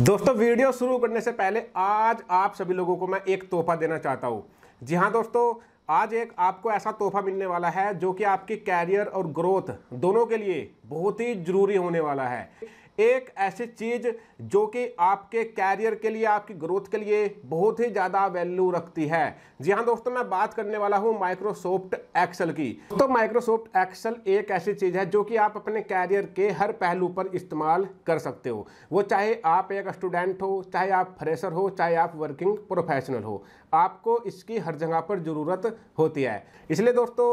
दोस्तों वीडियो शुरू करने से पहले आज आप सभी लोगों को मैं एक तोहफा देना चाहता हूँ जी हाँ दोस्तों आज एक आपको ऐसा तोहफा मिलने वाला है जो कि आपके कैरियर और ग्रोथ दोनों के लिए बहुत ही ज़रूरी होने वाला है एक ऐसी चीज़ जो कि आपके कैरियर के लिए आपकी ग्रोथ के लिए बहुत ही ज़्यादा वैल्यू रखती है जी हाँ दोस्तों मैं बात करने वाला हूँ माइक्रोसॉफ्ट एक्सेल की तो माइक्रोसॉफ्ट एक्सेल एक ऐसी चीज़ है जो कि आप अपने कैरियर के हर पहलू पर इस्तेमाल कर सकते हो वो चाहे आप एक स्टूडेंट हो चाहे आप फ्रेशर हो चाहे आप वर्किंग प्रोफेशनल हो आपको इसकी हर जगह पर ज़रूरत होती है इसलिए दोस्तों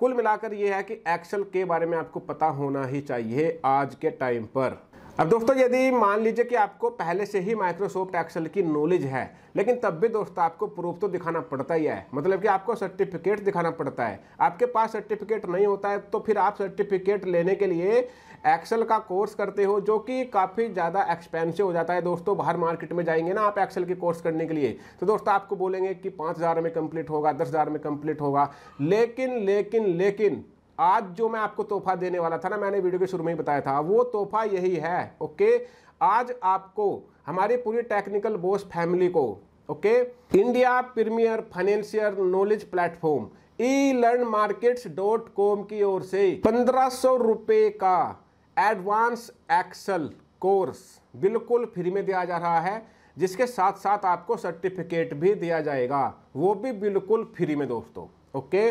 कुल मिलाकर यह है कि एक्सेल के बारे में आपको पता होना ही चाहिए आज के टाइम पर अब दोस्तों यदि मान लीजिए कि आपको पहले से ही माइक्रोसॉफ्ट एक्सेल की नॉलेज है लेकिन तब भी दोस्तों आपको प्रूफ तो दिखाना पड़ता ही है मतलब कि आपको सर्टिफिकेट दिखाना पड़ता है आपके पास सर्टिफिकेट नहीं होता है तो फिर आप सर्टिफिकेट लेने के लिए एक्सेल का कोर्स करते हो जो कि काफ़ी ज़्यादा एक्सपेंसिव हो जाता है दोस्तों बाहर मार्केट में जाएंगे ना आप एक्सेल के कोर्स करने के लिए तो दोस्तों आपको बोलेंगे कि पाँच में कम्प्लीट होगा दस में कम्प्लीट होगा लेकिन लेकिन लेकिन आज जो मैं आपको तोहफा देने वाला था ना मैंने वीडियो के शुरू में ही बताया था वो तोहफा यही है ओके आज आपको हमारी पूरी टेक्निकल बोस फैमिली को okay India premier financial knowledge platform E learn markets dot com की ओर से पंद्रह सौ का एडवांस एक्सल कोर्स बिल्कुल फ्री में दिया जा रहा है जिसके साथ साथ आपको सर्टिफिकेट भी दिया जाएगा वो भी बिल्कुल फ्री में दोस्तों ओके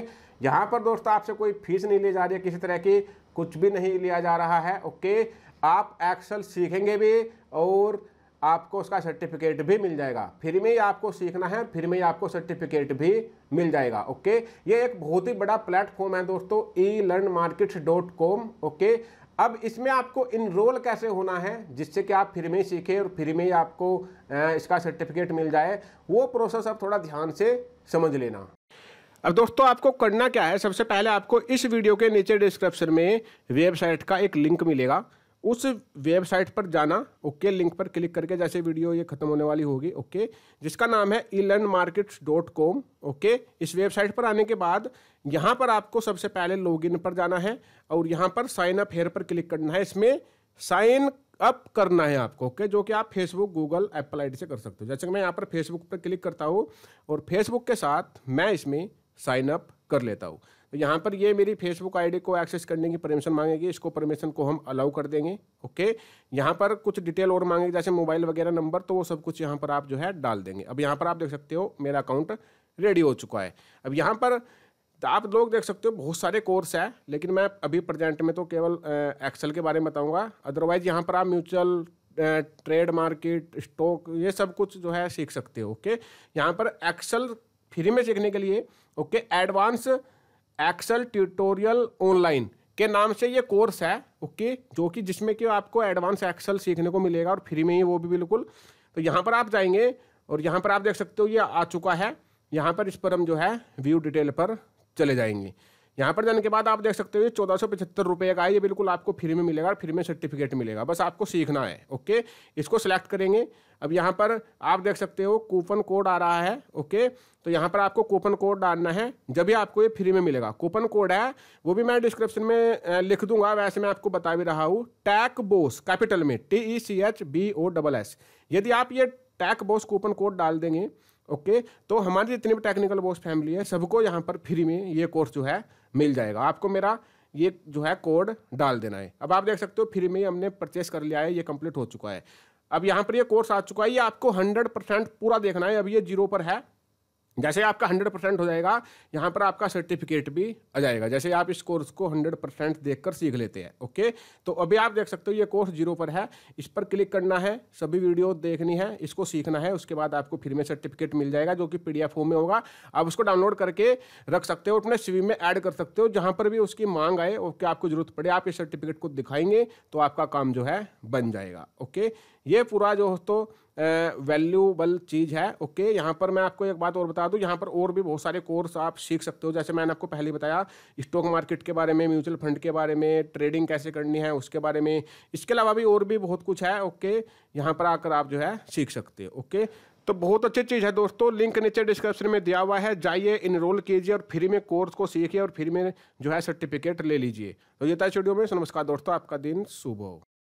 यहाँ पर दोस्तों आपसे कोई फीस नहीं ली जा रही है किसी तरह की कुछ भी नहीं लिया जा रहा है ओके आप एक्सेल सीखेंगे भी और आपको उसका सर्टिफिकेट भी मिल जाएगा फिर में ही आपको सीखना है फिर में ही आपको सर्टिफिकेट भी मिल जाएगा ओके ये एक बहुत ही बड़ा प्लेटफॉर्म है दोस्तों E learn markets dot com okay अब इसमें आपको इनरोल कैसे होना है जिससे कि आप फिर में ही सीखें और फिर में ही आपको इसका सर्टिफिकेट मिल जाए वो प्रोसेस आप थोड़ा ध्यान से समझ लेना अब दोस्तों आपको करना क्या है सबसे पहले आपको इस वीडियो के नीचे डिस्क्रिप्शन में वेबसाइट का एक लिंक मिलेगा उस वेबसाइट पर जाना ओके लिंक पर क्लिक करके जैसे वीडियो ये खत्म होने वाली होगी ओके जिसका नाम है E learn dot com okay इस वेबसाइट पर आने के बाद यहाँ पर आपको सबसे पहले लॉगिन पर जाना है और यहाँ पर साइन अप हेयर पर क्लिक करना है इसमें साइन अप करना है आपको ओके जो कि आप फेसबुक गूगल एप्पल आई से कर सकते हो जैसे कि मैं यहाँ पर फेसबुक पर क्लिक करता हूँ और फेसबुक के साथ मैं इसमें साइन अप कर लेता हूँ तो यहाँ पर ये मेरी फेसबुक आईडी को एक्सेस करने की परमिशन मांगेगी इसको परमिशन को हम अलाउ कर देंगे ओके यहाँ पर कुछ डिटेल और मांगेगी जैसे मोबाइल वगैरह नंबर तो वो सब कुछ यहाँ पर आप जो है डाल देंगे अब यहाँ पर आप देख सकते हो मेरा अकाउंट रेडी हो चुका है अब यहाँ पर तो आप लोग देख सकते हो बहुत सारे कोर्स है लेकिन मैं अभी प्रेजेंट में तो केवल एक्सेल के बारे में बताऊँगा अदरवाइज यहाँ पर आप म्यूचुअल ट्रेड मार्केट स्टॉक ये सब कुछ जो है सीख सकते हो ओके यहाँ पर एक्सेल फ्री में सीखने के लिए okay advance excel tutorial online के नाम से ये कोर्स है ओके जो कि जिसमें कि आपको एडवांस एक्सेल सीखने को मिलेगा और फ्री में ही वो भी बिल्कुल तो यहाँ पर आप जाएंगे और यहाँ पर आप देख सकते हो ये आ चुका है यहाँ पर इस पर हम जो है व्यू डिटेल पर चले जाएंगे यहाँ पर जाने के बाद आप देख सकते हो ये चौदह सौ पचहत्तर रुपये का है ये बिल्कुल आपको फ्री में मिलेगा और फ्री में सर्टिफिकेट मिलेगा बस आपको सीखना है ओके इसको सिलेक्ट करेंगे अब यहाँ पर आप देख सकते हो कूपन कोड आ रहा है ओके तो यहाँ पर आपको कूपन कोड डालना है जब भी आपको ये फ्री में मिलेगा कूपन कोड है वो भी मैं डिस्क्रिप्शन में लिख दूंगा वैसे मैं आपको बता भी रहा हूँ टैक बोस कैपिटल में T E C H B O double S यदि आप ये टैक बोस कूपन कोड डाल देंगे ओके तो हमारी जितनी भी टेक्निकल बोस फैमिली है सबको यहाँ पर फ्री में ये कोर्स जो है मिल जाएगा आपको मेरा ये जो है कोड डाल देना है अब आप देख सकते हो फ्री में हमने परचेस कर लिया है ये कंप्लीट हो चुका है अब यहाँ पर ये कोर्स आ चुका है ये आपको हंड्रेड परसेंट पूरा देखना है अब ये जीरो पर है जैसे आपका हंड्रेड परसेंट हो जाएगा यहाँ पर आपका सर्टिफिकेट भी आ जाएगा जैसे आप इस कोर्स को हंड्रेड परसेंट देख कर सीख लेते हैं ओके तो अभी आप देख सकते हो ये कोर्स जीरो पर है इस पर क्लिक करना है सभी वीडियो देखनी है इसको सीखना है उसके बाद आपको फिर में सर्टिफिकेट मिल जाएगा जो कि पी फॉर्म में होगा आप उसको डाउनलोड करके रख सकते हो अपने सी में ऐड कर सकते हो जहाँ पर भी उसकी मांग आए ओके आपको जरूरत पड़े आप इस सर्टिफिकेट को दिखाएंगे तो आपका काम जो है बन जाएगा ओके ये पूरा जो दोस्तों वैल्यूबल चीज़ है ओके यहाँ पर मैं आपको एक बात और बता दूँ यहाँ पर और भी बहुत सारे कोर्स आप सीख सकते हो जैसे मैंने आपको पहले बताया स्टॉक मार्केट के बारे में म्यूचुअल फंड के बारे में ट्रेडिंग कैसे करनी है उसके बारे में इसके अलावा भी और भी बहुत कुछ है ओके यहाँ पर आकर आप जो है सीख सकते हो ओके तो बहुत अच्छी चीज़ है दोस्तों लिंक नीचे डिस्क्रिप्शन में दिया हुआ है जाइए इनरोल कीजिए और फ्री में कोर्स को सीखिए और फ्री में जो है सर्टिफिकेट ले लीजिए तो ये था स्टूडियो में नमस्कार दोस्तों आपका दिन शुभ हो